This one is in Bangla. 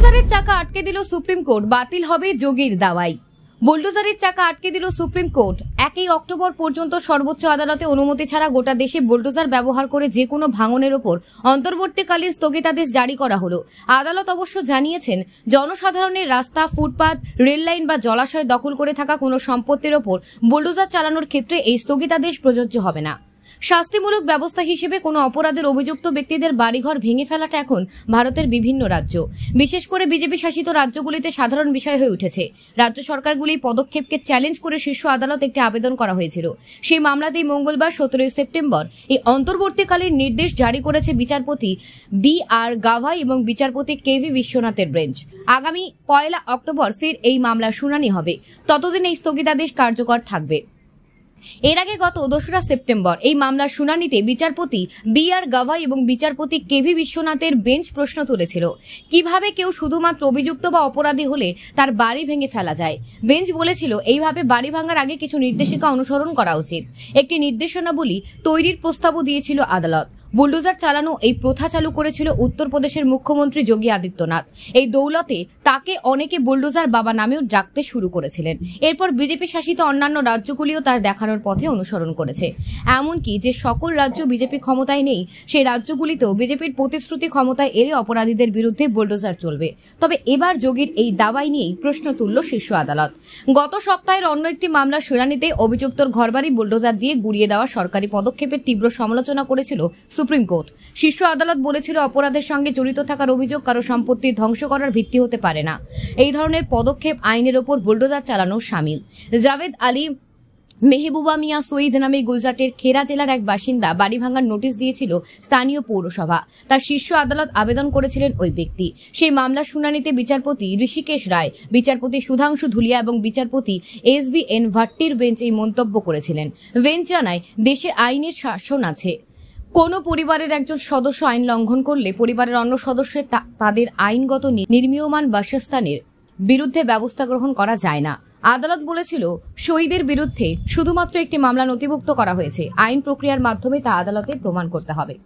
বুলডোজারের চাকা আটকে দিল সুপ্রিম কোর্ট বাতিল হবে যোগীর দাওয়াই বুলডোজারের চাকা আটকে দিল সুপ্রিম কোর্ট একই অক্টোবর পর্যন্ত সর্বোচ্চ আদালতে অনুমতি ছাড়া গোটা দেশে বুলডোজার ব্যবহার করে যে কোনো ভাঙনের ওপর অন্তর্বর্তীকালীন স্থগিতাদেশ জারি করা হলো আদালত অবশ্য জানিয়েছেন জনসাধারণের রাস্তা ফুটপাত রেল লাইন বা জলাশয় দখল করে থাকা কোনো সম্পত্তির ওপর বুলডোজার চালানোর ক্ষেত্রে এই স্থগিতাদেশ প্রযোজ্য হবে না শাস্তিমূলক ব্যবস্থা হিসেবে কোনো অপরাধের অভিযুক্ত ব্যক্তিদের বাড়িঘর ভেঙে ফেলাটা এখন ভারতের বিভিন্ন রাজ্য বিশেষ করে বিজেপি শাসিত রাজ্যগুলিতে সাধারণ বিষয় হয়ে উঠেছে রাজ্য সরকারগুলি পদক্ষেপকে চ্যালেঞ্জ করে শীর্ষ আদালত একটি আবেদন করা হয়েছিল সেই মামলাতেই মঙ্গলবার সতেরোই সেপ্টেম্বর এই অন্তর্বর্তীকালীন নির্দেশ জারি করেছে বিচারপতি বি আর গাভাই এবং বিচারপতি কে ভি বিশ্বনাথের বেঞ্চ আগামী পয়লা অক্টোবর ফের এই মামলার শুনানি হবে ততদিন এই স্থগিতাদেশ কার্যকর থাকবে এর আগে গত দোসরা সেপ্টেম্বর এই মামলার শুনানিতে বিচারপতি বি আর গাভাই এবং বিচারপতি কেভি বিশ্বনাথের বেঞ্চ প্রশ্ন তুলেছিল কিভাবে কেউ শুধুমাত্র অভিযুক্ত বা অপরাধী হলে তার বাড়ি ভেঙে ফেলা যায় বেঞ্চ বলেছিল এইভাবে বাড়ি ভাঙার আগে কিছু নির্দেশিকা অনুসরণ করা উচিত একটি নির্দেশনাবলী তৈরির প্রস্তাবও দিয়েছিল আদালত বুলডোজার চালানো এই প্রথা চালু করেছিল উত্তরপ্রদেশের মুখ্যমন্ত্রী যোগী আদিত্যনাথ এই দৌলতে তাকে অনেকে বুলডোজার বাবা নামেও ডাকতে শুরু করেছিলেন এরপর বিজেপি শাসিত অন্যান্য রাজ্যগুলিও তার দেখানোর পথে অনুসরণ করেছে এমনকি যে সকল রাজ্য বিজেপি ক্ষমতায় নেই সেই রাজ্যগুলিতেও বিজেপির প্রতিশ্রুতি ক্ষমতায় এলে অপরাধীদের বিরুদ্ধে বুলডোজার চলবে তবে এবার যোগীর এই দাবাই নিয়েই প্রশ্ন তুলল শীর্ষ আদালত গত সপ্তাহের অন্য একটি মামলার শুনানিতে অভিযুক্তর ঘরবাড়ি বুলডোজার দিয়ে গুড়িয়ে দেওয়া সরকারি পদক্ষেপের তীব্র সমালোচনা করেছিল সুপ্রিম কোর্ট শীর্ষ আদালত বলেছিল অপরাধের সঙ্গে জড়িত থাকার অভিযোগ কারো সম্পত্তি ধ্বংস করার ভিত্তি হতে পারে না এই ধরনের পদক্ষেপ আইনের ওপর বুলডোজার চালানো সামিল জাভেদ আলী মেহবুবা মিয়া সৈদ নামে গুজরাটের খেরা জেলার এক বাসিন্দা বাড়ি ভাঙার নোটিশ দিয়েছিল স্থানীয় পৌরসভা তার শীর্ষ আদালত আবেদন করেছিলেন ওই ব্যক্তি সেই মামলার শুনানিতে বিচারপতি ঋষিকেশ রায় বিচারপতি সুধাংশু ধুলিয়া এবং বিচারপতি এস বি এন ভাট্টির বেঞ্চ এই মন্তব্য করেছিলেন বেঞ্চ জানায় দেশে আইনের শাসন আছে কোনো পরিবারের একজন সদস্য আইন লঙ্ঘন করলে পরিবারের অন্য সদস্যের তাদের আইনগত নির্মীয়মান বাসস্থানের বিরুদ্ধে ব্যবস্থা গ্রহণ করা যায় না আদালত বলেছিল শহীদের বিরুদ্ধে শুধুমাত্র একটি মামলা নথিভুক্ত করা হয়েছে আইন প্রক্রিয়ার মাধ্যমে তা আদালতে প্রমাণ করতে হবে